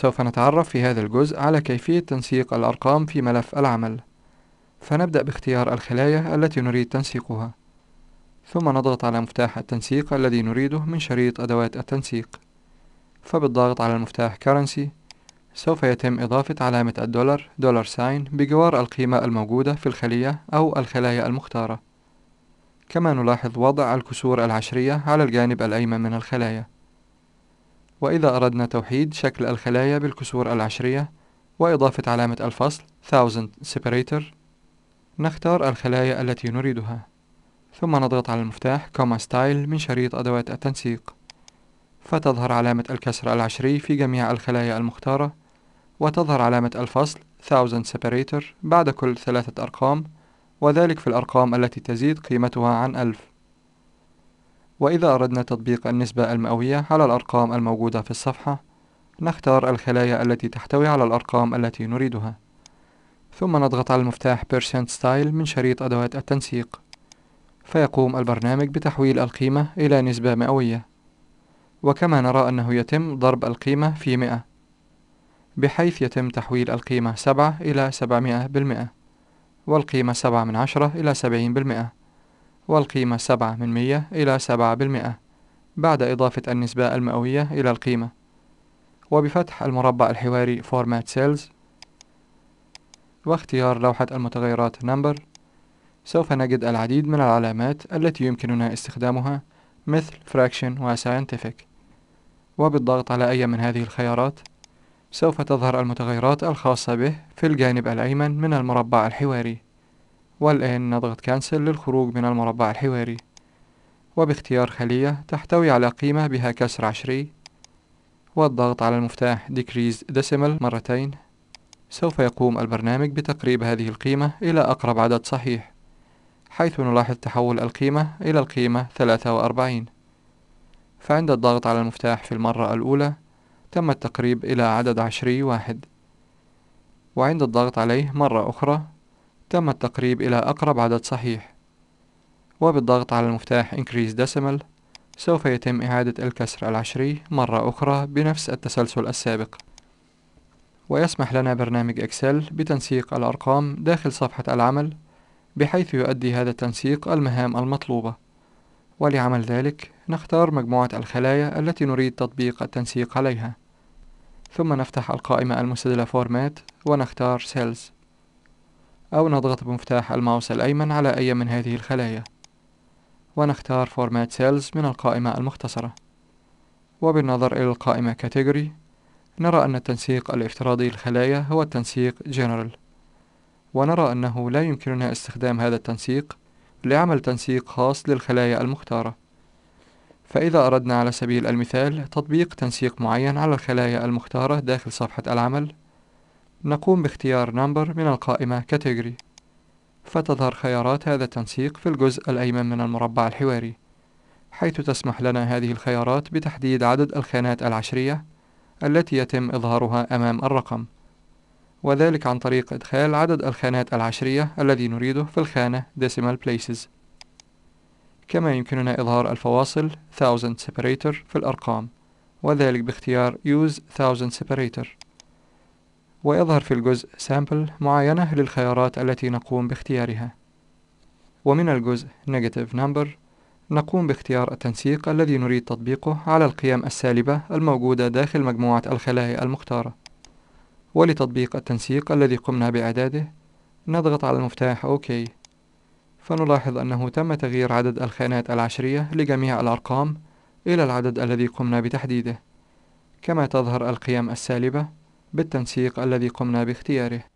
سوف نتعرف في هذا الجزء على كيفية تنسيق الأرقام في ملف العمل فنبدأ باختيار الخلايا التي نريد تنسيقها ثم نضغط على مفتاح التنسيق الذي نريده من شريط أدوات التنسيق فبالضغط على المفتاح Currency سوف يتم إضافة علامة الدولار دولار ساين بجوار القيمة الموجودة في الخلية أو الخلايا المختارة كما نلاحظ وضع الكسور العشرية على الجانب الأيمن من الخلايا وإذا أردنا توحيد شكل الخلايا بالكسور العشرية وإضافة علامة الفصل thousand separator نختار الخلايا التي نريدها ثم نضغط على المفتاح كوما ستايل من شريط أدوات التنسيق فتظهر علامة الكسر العشري في جميع الخلايا المختارة وتظهر علامة الفصل thousand separator بعد كل ثلاثة أرقام وذلك في الأرقام التي تزيد قيمتها عن ألف وإذا أردنا تطبيق النسبة المئوية على الأرقام الموجودة في الصفحة نختار الخلايا التي تحتوي على الأرقام التي نريدها ثم نضغط على المفتاح percent style من شريط أدوات التنسيق فيقوم البرنامج بتحويل القيمة إلى نسبة مئوية وكما نرى أنه يتم ضرب القيمة في 100 بحيث يتم تحويل القيمة 7 إلى 700% والقيمة 7 من 10 إلى 70% والقيمة سبعة من مية إلى سبعة بالمئة بعد إضافة النسبة المئوية إلى القيمة وبفتح المربع الحواري Format Cells واختيار لوحة المتغيرات Number سوف نجد العديد من العلامات التي يمكننا استخدامها مثل Fraction و Scientific وبالضغط على أي من هذه الخيارات سوف تظهر المتغيرات الخاصة به في الجانب الأيمن من المربع الحواري والآن نضغط كانسل للخروج من المربع الحواري وباختيار خلية تحتوي على قيمة بها كسر عشري والضغط على المفتاح decrease decimal مرتين سوف يقوم البرنامج بتقريب هذه القيمة إلى أقرب عدد صحيح حيث نلاحظ تحول القيمة إلى القيمة 43 فعند الضغط على المفتاح في المرة الأولى تم التقريب إلى عدد عشري واحد وعند الضغط عليه مرة أخرى تم التقريب إلى أقرب عدد صحيح وبالضغط على المفتاح Increase Decimal سوف يتم إعادة الكسر العشري مرة أخرى بنفس التسلسل السابق ويسمح لنا برنامج إكسل بتنسيق الأرقام داخل صفحة العمل بحيث يؤدي هذا التنسيق المهام المطلوبة ولعمل ذلك نختار مجموعة الخلايا التي نريد تطبيق التنسيق عليها ثم نفتح القائمة المسدلة فورمات ونختار Cells أو نضغط بمفتاح الماوس الأيمن على أي من هذه الخلايا ونختار Format Cells من القائمة المختصرة وبالنظر إلى القائمة Category نرى أن التنسيق الافتراضي للخلايا هو التنسيق General ونرى أنه لا يمكننا استخدام هذا التنسيق لعمل تنسيق خاص للخلايا المختارة فإذا أردنا على سبيل المثال تطبيق تنسيق معين على الخلايا المختارة داخل صفحة العمل نقوم باختيار نمبر من القائمة category فتظهر خيارات هذا التنسيق في الجزء الأيمن من المربع الحواري حيث تسمح لنا هذه الخيارات بتحديد عدد الخانات العشرية التي يتم إظهارها أمام الرقم وذلك عن طريق إدخال عدد الخانات العشرية الذي نريده في الخانة decimal places كما يمكننا إظهار الفواصل thousand separator في الأرقام وذلك باختيار use thousand separator ويظهر في الجزء سامبل معاينة للخيارات التي نقوم باختيارها ومن الجزء Negative Number نقوم باختيار التنسيق الذي نريد تطبيقه على القيم السالبة الموجودة داخل مجموعة الخلايا المختارة ولتطبيق التنسيق الذي قمنا بإعداده نضغط على المفتاح OK فنلاحظ أنه تم تغيير عدد الخانات العشرية لجميع الأرقام إلى العدد الذي قمنا بتحديده كما تظهر القيم السالبة بالتنسيق الذي قمنا باختياره